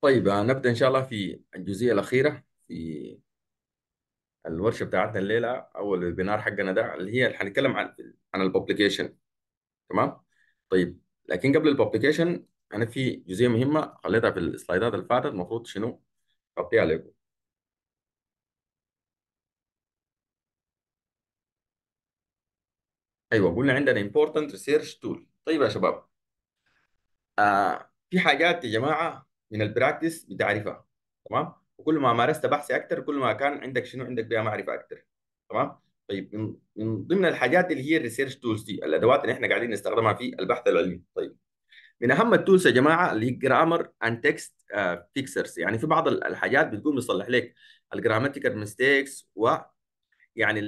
طيب آه، نبدأ إن شاء الله في الجزئية الأخيرة في الورشة بتاعتنا الليلة أو الويبينار حقنا ده اللي هي هنتكلم عن عن الببليكيشن تمام؟ طيب لكن قبل الببليكيشن أنا في جزئية مهمة خليتها في السلايدات اللي فاتت المفروض شنو؟ أغطيها لكم أيوه قلنا عندنا important research tool طيب يا شباب آه في حاجات يا جماعة من البراكتس بتعرفها تمام وكل ما مارست بحث اكثر كل ما كان عندك شنو عندك بها معرفه اكثر تمام طيب من ضمن الحاجات اللي هي الريسيرش تولز دي الادوات اللي احنا قاعدين نستخدمها في البحث العلمي طيب من اهم التولز يا جماعه اللي هي جرامر اند تكست فيكسرز يعني في بعض الحاجات بتقوم يصلح لك الجراماتيكال ميستيكس و يعني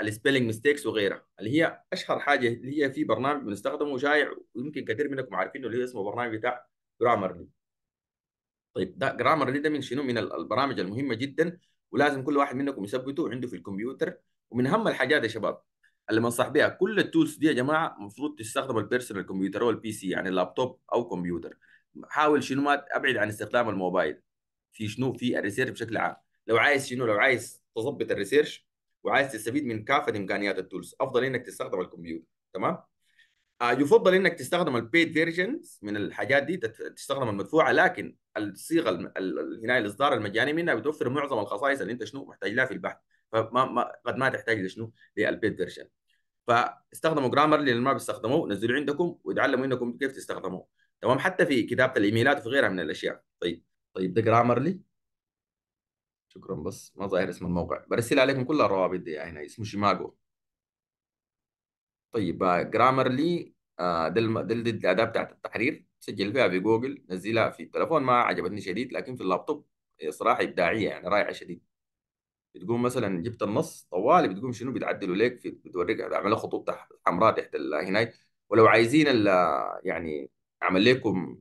السبيلنج ميستيكس وغيرها اللي هي اشهر حاجه اللي هي في برنامج بنستخدمه شايع ويمكن كثير منكم عارفينه اللي هو اسمه برنامج بتاع جرامرلي طيب ده جرامر ريدمينج شنو من البرامج المهمه جدا ولازم كل واحد منكم يثبته عنده في الكمبيوتر ومن اهم الحاجات يا شباب اللي بنصح بها كل التولز دي يا جماعه المفروض تستخدم البيرسونال كمبيوتر او البي سي يعني اللابتوب او كمبيوتر حاول شنو ما ابعد عن استخدام الموبايل في شنو في الريسيرش بشكل عام لو عايز شنو لو عايز تظبط الريسيرش وعايز تستفيد من كافه امكانيات التولز افضل انك تستخدم الكمبيوتر تمام آه، يفضل انك تستخدم البيد فيرجنز من الحاجات دي تستخدم المدفوعه لكن الصيغه هنا الاصدار المجاني منها بتوفر معظم الخصائص اللي انت شنو محتاج لها في البحث فما ما قد ما تحتاج لشنو للبيد فيرجن فاستخدموا جرامر اللي ما بيستخدموه نزلوا عندكم وتعلموا انكم كيف تستخدموه تمام حتى في كتابه الايميلات وفي غيرها من الاشياء طيب طيب ده جرامرلي شكرا بس ما ظاهر اسم الموقع برسل عليكم كل الروابط دي هنا اسمه شيماجو طيب جرامرلي آه، لي ده آه، الاداه بتاعت التحرير سجل فيها في جوجل نزلها في التليفون ما عجبتني شديد لكن في اللابتوب صراحه ابداعيه يعني رائعه شديد بتقوم مثلا جبت النص طوالي بتقوم شنو بتعدلوا لك بتوريك عملها خطوط تحت حمراء تحت هنا ولو عايزين يعني اعمل لكم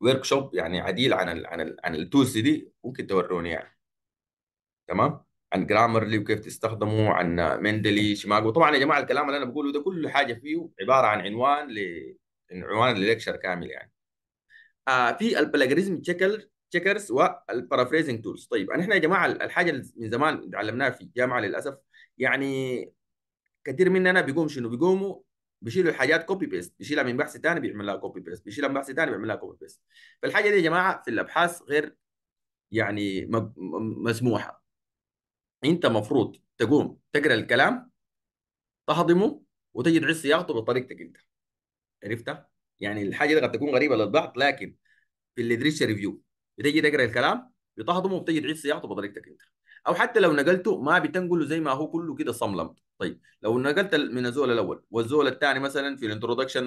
ورك شوب يعني عديل عن الـ عن الـ عن التولز دي ممكن توروني يعني تمام عن جرامرلي وكيف تستخدمه عن مندلي شماغو طبعا يا جماعه الكلام اللي انا بقوله ده كل حاجه فيه عباره عن عنوان ل عنوان لليكشر كامل يعني آه في البلاجريزم تشيكر تشيكرز والبارافريزنج تولز طيب احنا يا جماعه الحاجه اللي من زمان تعلمناها في الجامعه للاسف يعني كثير مننا بيقوم شنو بيقوموا بيشيلوا الحاجات كوبي بيست بيشيلها من بحث ثاني بيعمل لها كوبي بيست بيشيلها من بحث ثاني بيعمل لها كوبي بيست فالحاجه دي يا جماعه في الابحاث غير يعني مسموحه انت مفروض تقوم تقرا الكلام تهضمه وتجي تعيد صياغته بطريقتك انت عرفتها؟ يعني الحاجه دي قد تكون غريبه للبعض لكن في الليتريشر ريفيو بتجي تقرا الكلام بتهضمه وبتجي تعيد صياغته بطريقتك انت او حتى لو نقلته ما بتنقله زي ما هو كله كده صملم طيب لو نقلت من الزول الاول والزول الثاني مثلا في الانترودكشن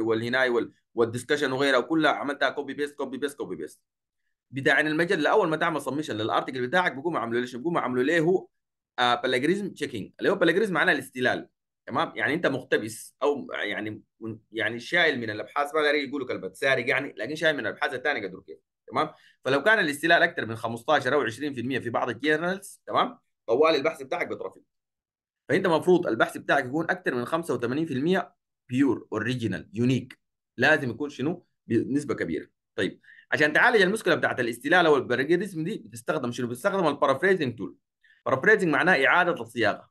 والهناي والديسكشن وغيرها كلها عملتها كوبي بيست كوبي بيست كوبي بيست بداعين المجله اول ما تعمل سبمشن للارتكل بتاعك بيقوموا عملوا ليش؟ بيقوموا عملوا هو بلاجريزم آه، تشيكينج اللي هو بلاجريزم معناه الاستلال تمام يعني انت مقتبس او يعني يعني شايل من الابحاث ما ادري يقولوا كلمه سارق يعني لكن شايل من الابحاث الثانيه قدر كيف تمام فلو كان الاستلال اكثر من 15 او 20% في بعض الجيرنالز تمام طوال البحث بتاعك بترفض فانت المفروض البحث بتاعك يكون اكثر من 85% بيور اوريجينال يونيك لازم يكون شنو بنسبه كبيره طيب عشان تعالج المشكله بتاعت الاستلالة والبارجريزم دي بتستخدم شنو؟ بتستخدم البارافريزنج تول بارافريزنج معناه اعاده الصياغه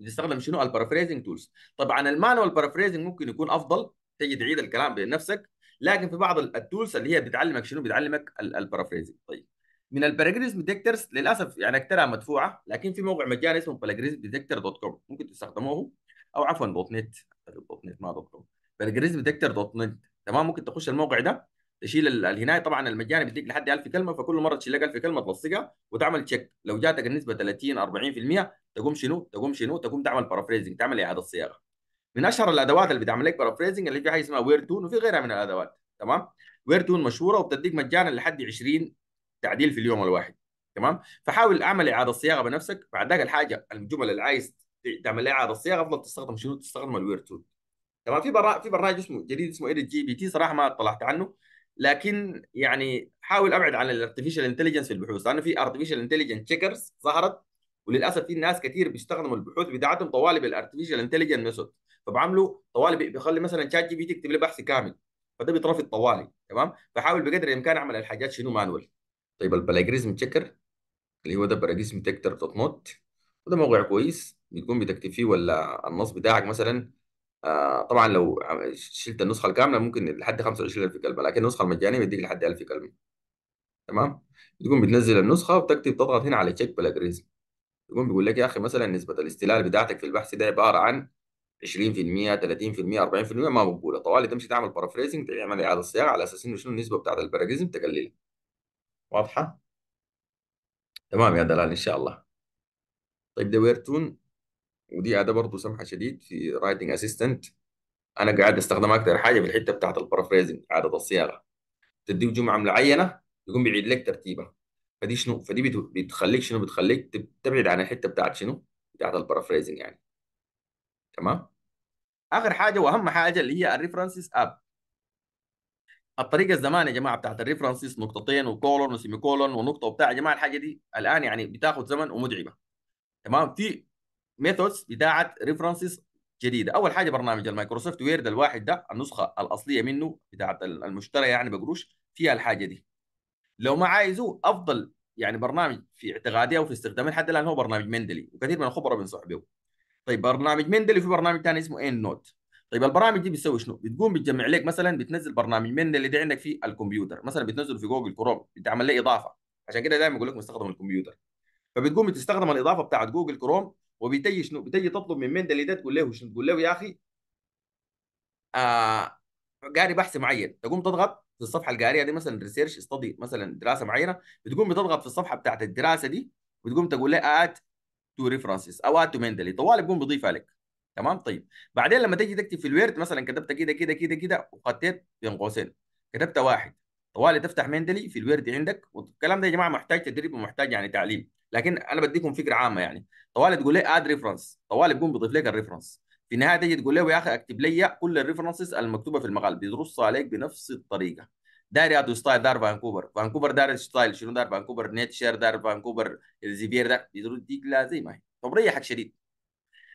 بتستخدم شنو؟ البارافريزنج تولز طبعا المانوال بارافريزنج ممكن يكون افضل تجي تعيد الكلام بنفسك لكن في بعض التولز اللي هي بتعلمك شنو؟ بتعلمك البارافريزنج طيب من الباراجريزم ديكترز للاسف يعني اكثرها مدفوعه لكن في موقع مجاني اسمه باراجريزم ديكتر دوت كوم ممكن تستخدموه او عفوا دوت نت دوت نت ما دوت كوم باراجريزم ديكتر دوت نت تمام ممكن تخش الموقع ده تشيل الهنايه طبعا المجاني بيديك لحد 1000 كلمه فكل مره تشيل لك 1000 كلمه توثقها وتعمل تشيك لو جاتك النسبه 30 40% تقوم شنو تقوم شنو تقوم تعمل بارافريزنج تعمل اعاده صياغه من اشهر الادوات اللي بتعمل لك بارافريزنج اللي في حاجه اسمها وير تون وفي غيرها من الادوات تمام وير تون مشهوره وبتديك مجانا لحد 20 تعديل في اليوم الواحد تمام فحاول اعمل اعاده صياغه بنفسك بعد ذاك الحاجه الجمل اللي عايز تعمل لها اعاده صياغه افضل تستخدم شنو تستخدم الوير تون تمام في برا... في برنامج اسمه جديد اسمه جي بي تي صراحه ما اطلعت عنه لكن يعني حاول ابعد عن الارتفيشال انتليجنس في البحوث لانه في ارتفيشال انتليجنس تشيكرز ظهرت وللاسف في ناس كثير بيستخدموا البحوث بتاعتهم طوالب الارتفيشال انتليجنس ميثود فبعملوا طوالب بيخلي مثلا شات جي بي تي يكتب لي بحث كامل فده بيترفض طوالي تمام فحاول بقدر الامكان اعمل الحاجات شنو مانوال طيب البلاجريزم تشيكر اللي هو ده بلاجريزم تكتر دوت نوت وده موقع كويس بتكون بتكتب فيه ولا النص بتاعك مثلا آه، طبعا لو شلت النسخه الكامله ممكن لحد 25000 كلمه لكن النسخه المجانيه بيديك لحد 1000 كلمه تمام تقوم بتنزل النسخه وبتكتب تضغط هنا على تشيك بلاجريزم تقوم بيقول لك يا اخي مثلا نسبه الاستلال بتاعتك في البحث ده عباره عن 20% 30% 40% ما مقبوله طوالي تمشي تعمل بارافريزنج تعمل اعاده صياغه على اساس انه شنو النسبه بتاعت البلاجريزم تقللها واضحه تمام يا دلال ان شاء الله طيب ده ويرتون ودي اداه برضه سمحه شديد في رايتنج اسيستنت انا قاعد استخدمها اكثر حاجه في الحته بتاعت البارافريزنج اعاده الصياغه تديه جمعه معينه يقوم بيعيد لك ترتيبها فدي شنو فدي بتخليك شنو بتخليك تبعد عن الحته بتاعت شنو بتاعت البارافريزنج يعني تمام اخر حاجه واهم حاجه اللي هي الريفرنسز اب الطريقه زمان يا جماعه بتاعت الريفرنسز نقطتين وكولون وسيمي كولون ونقطه وبتاع يا جماعه الحاجه دي الان يعني بتاخذ زمن ومتعبه تمام في ميثودز بتاعت ريفرنسز جديده اول حاجه برنامج المايكروسوفت ويرد الواحد ده النسخه الاصليه منه بتاعت المشترى يعني بقروش فيها الحاجه دي لو ما عايزوه افضل يعني برنامج في اعتقادي او في استخدامي لحد الان هو برنامج مندلي وكثير من الخبراء بنصح به طيب برنامج مندلي وفي برنامج ثاني اسمه ان نوت طيب البرامج دي بتسوي شنو؟ بتقوم بتجمع لك مثلا بتنزل برنامج مندلي ده عندك في الكمبيوتر مثلا بتنزله في جوجل كروم بتعمل له اضافه عشان كده دايما بقول لكم استخدم الكمبيوتر فبتقوم بتستخدم الاضافه بتاعت جوجل كروم وبتجي شنو بتجي تطلب من مندلي ده تقول له شنو تقول له يا اخي آه قاري بحث معين تقوم تضغط في الصفحه القاريه دي مثلا ريسيرش استدي مثلا دراسه معينه بتقوم بتضغط في الصفحه بتاعت الدراسه دي وتقوم تقول له ات تو ريفرنسز او ات تو مندلي طوال بيقوم بيضيفها لك تمام طيب بعدين لما تيجي تكتب في الويرد مثلا كتبت كده كده كده كده وخطيت بين قوسين كتبت واحد طوالي تفتح مندلي في الويرد عندك والكلام ده يا جماعه محتاج تدريب ومحتاج يعني تعليم لكن انا بديكم فكره عامه يعني طوالي تقول لي اد ريفرنس طوالي بيقوم بيضيف لك الريفرنس في النهايه تيجي تقول له يا اخي اكتب لي كل الريفرنسز المكتوبه في المقال بيرصها عليك بنفس الطريقه داير يا ستايل دار فانكوفر فانكوفر دار ستايل شنو دار فانكوفر نيتشر دار فانكوفر الزبير دار يديك لا زي ما هي فبريحك شديد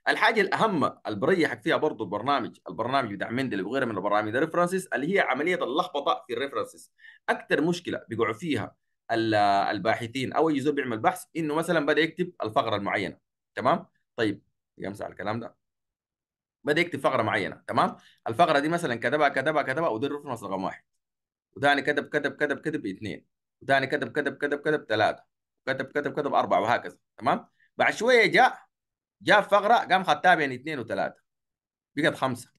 الحاجه الاهم اللي بريحك فيها برضه البرنامج البرنامج بتاع مندل وغيره من البرامج ريفرنسز اللي هي عمليه اللخبطه في الريفرنسز اكثر مشكله بيقعوا فيها الباحثين او اي زول بيعمل بحث انه مثلا بدا يكتب الفقره المعينه تمام طيب يمسح الكلام ده بدا يكتب فقره معينه تمام الفقره دي مثلا كتبها كتبها كتبها ودي الرفرنس رقم واحد وثاني كتب كتب كتب كتب اثنين وثاني كتب كتب كتب كتب ثلاثه كتب كتب كتب اربعه وهكذا تمام بعد شويه جاء جاء فقره قام خدتها بين اثنين وثلاثه بقت خمسه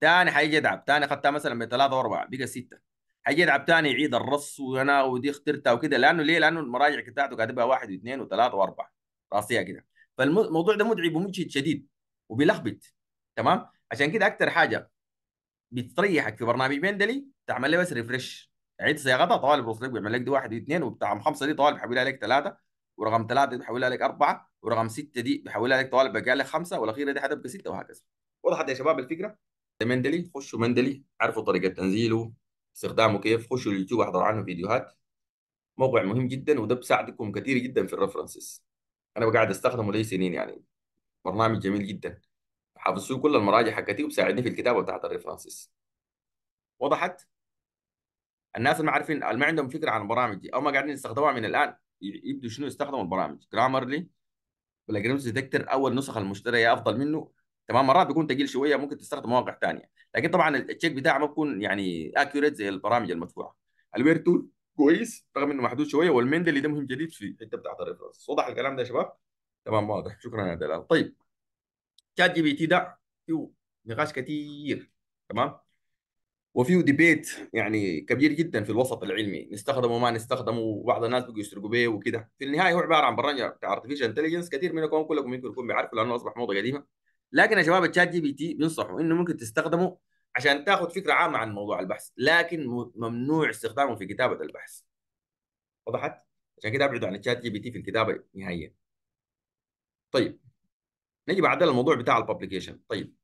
ثاني حيجي يدعب ثاني خدتها مثلا بين ثلاثه واربعه بقت سته حيجي يلعب ثاني يعيد الرص وانا ودي اخترتها وكده لانه ليه؟ لانه المراجع بتاعته كاتبها واحد واثنين وثلاثه واربعه راسيه كده فالموضوع ده متعب ومجهد شديد وبيلخبط تمام؟ عشان كده اكثر حاجه بتريحك في برنامج مندلي تعمل له بس ريفرش عيد صياغتها طوال بيرسل لك بيعمل لك دي واحد واثنين وبتاع خمسه دي طوال بيحولها لك ثلاثه ورقم ثلاثه دي بيحولها لك اربعه ورقم سته دي بيحولها لك طوال بقى لك خمسه والاخيره دي حتبقى سته وهكذا وضحت يا شباب الفكره؟ مندلي خشوا مندلي عرفوا طريقه تنزيله استخدامه كيف خشوا اليوتيوب احضروا عنه فيديوهات موقع مهم جدا وده بيساعدكم كثير جدا في الريفرنسز انا قاعد استخدمه لي سنين يعني برنامج جميل جدا حافظ فيه كل المراجع حقتي وبساعدني في الكتابه بتاعت الريفرنسز وضحت الناس اللي ما عارفين اللي ما عندهم فكره عن البرامج دي او ما قاعدين يستخدموها من الان يبدوا شنو يستخدموا البرامج جرامرلي ولا جرامز ديكتر اول نسخه المشتريه افضل منه تمام مرات بيكون ثقيل شويه ممكن تستخدم مواقع ثانيه لكن طبعا التشيك بتاعه ما بيكون يعني اكيوريت زي البرامج المدفوعه الوير تول كويس رغم انه محدود شويه والمند اللي ده مهم جديد في الحته بتاعت الريفرنس وضح الكلام ده يا شباب تمام واضح شكرا يا دلال طيب شات جي بي تي ده فيه نقاش كثير تمام وفيه ديبيت يعني كبير جدا في الوسط العلمي نستخدمه وما نستخدمه وبعض الناس بيجوا يسرقوا به وكده في النهايه هو عباره عن برنامج بتاع ارتفيشال انتليجنس كثير منكم كلكم يمكن يكون بيعرفوا لانه اصبح موضه قديمه لكن يا شباب الشات جي بي تي بينصحوا انه ممكن تستخدمه عشان تاخذ فكره عامه عن موضوع البحث لكن ممنوع استخدامه في كتابه البحث وضحت عشان كده ابعدوا عن الشات جي بي تي في الكتابه نهائيا طيب نجي بعد الموضوع بتاع الببليكيشن طيب